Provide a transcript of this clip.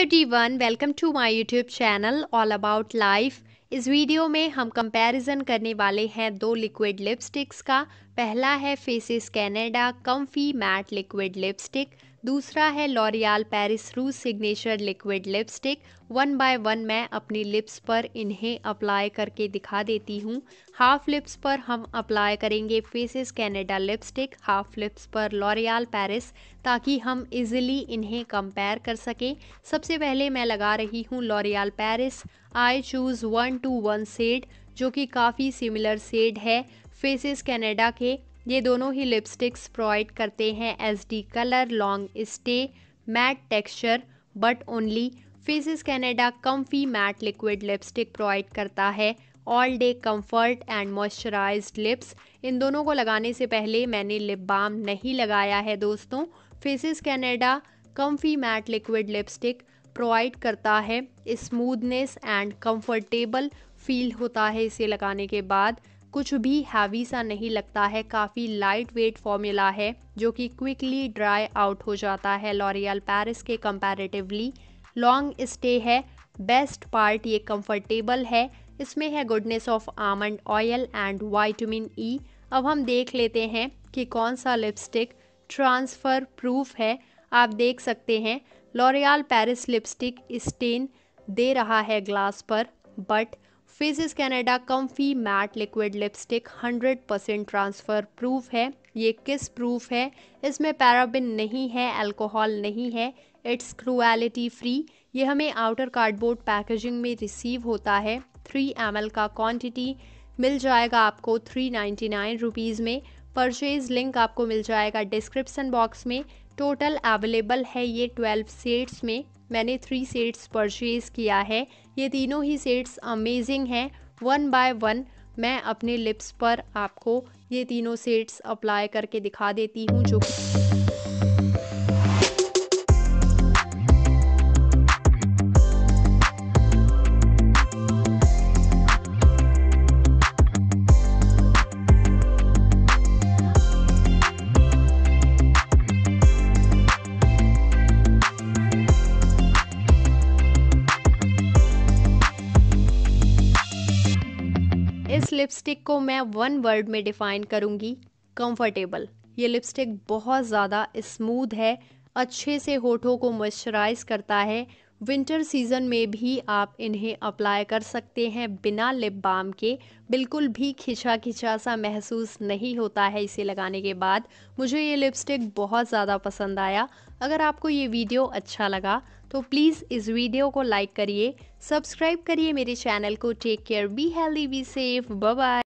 everyone welcome to my YouTube channel all about life इस video में हम comparison करने वाले हैं दो लिक्विड लिपस्टिक्स का पहला है Faces Canada comfy matte liquid lipstick दूसरा है L'Oreal Paris rouge signature liquid lipstick one by one मैं अपनी लिप्स पर इन्हें अप्लाई करके दिखा देती हूँ हाफ लिप्स पर हम अप्लाई करेंगे Faces Canada lipstick half lips पर लॉरियाल पेरिस ताकि हम इजीली इन्हें कंपेयर कर सकें सबसे पहले मैं लगा रही हूँ L'Oreal Paris I choose one two one shade जो कि काफ़ी सिमिलर सेड है फेसिस कैनेडा के ये दोनों ही लिपस्टिक्स प्रोवाइड करते हैं एस डी colour long stay matte texture but only Faces Canada comfy matte liquid lipstick provide करता है all day comfort and moisturise lips इन दोनों को लगाने से पहले मैंने लिप बाम नहीं लगाया है दोस्तों Faces Canada comfy matte liquid lipstick provide करता है स्मूदनेस एंड कम्फर्टेबल फील होता है इसे लगाने के बाद कुछ भी हैवी सा नहीं लगता है काफ़ी लाइट वेट फॉर्मूला है जो कि क्विकली ड्राई आउट हो जाता है लॉरियल पैरिस के कंपैरेटिवली लॉन्ग स्टे है बेस्ट पार्ट ये कंफर्टेबल है इसमें है goodness of almond oil and vitamin E अब हम देख लेते हैं कि कौन सा लिपस्टिक ट्रांसफ़र प्रूफ है आप देख सकते हैं लॉरियाल पैरिस लिपस्टिक स्टेन दे रहा है ग्लास पर but Faces Canada comfy matte liquid lipstick 100% transfer proof है ये किस प्रूफ है इसमें पैराबिन नहीं है अल्कोहल नहीं है इट्स क्रूएलिटी फ्री ये हमें आउटर कार्डबोर्ड पैकेजिंग में रिसीव होता है थ्री एम का क्वांटिटी मिल जाएगा आपको थ्री नाइन्टी नाइन रुपीज़ में परचेज़ लिंक आपको मिल जाएगा डिस्क्रिप्सन बॉक्स में टोटल अवेलेबल है ये ट्वेल्व सेट्स में मैंने थ्री सेट्स परचेज़ किया है ये तीनों ही सेट्स अमेजिंग हैं वन बाय वन मैं अपने लिप्स पर आपको ये तीनों सेट्स अप्लाई करके दिखा देती हूँ जो कि इस लिपस्टिक को मैं वन वर्ड में डिफाइन करूंगी कंफर्टेबल ये लिपस्टिक बहुत ज़्यादा स्मूथ है अच्छे से होठों को मॉइस्चराइज करता है विंटर सीज़न में भी आप इन्हें अप्लाई कर सकते हैं बिना लिप बाम के बिल्कुल भी खिंचा खिंचा सा महसूस नहीं होता है इसे लगाने के बाद मुझे ये लिपस्टिक बहुत ज़्यादा पसंद आया अगर आपको ये वीडियो अच्छा लगा तो प्लीज़ इस वीडियो को लाइक करिए सब्सक्राइब करिए मेरे चैनल को take care be healthy be safe bye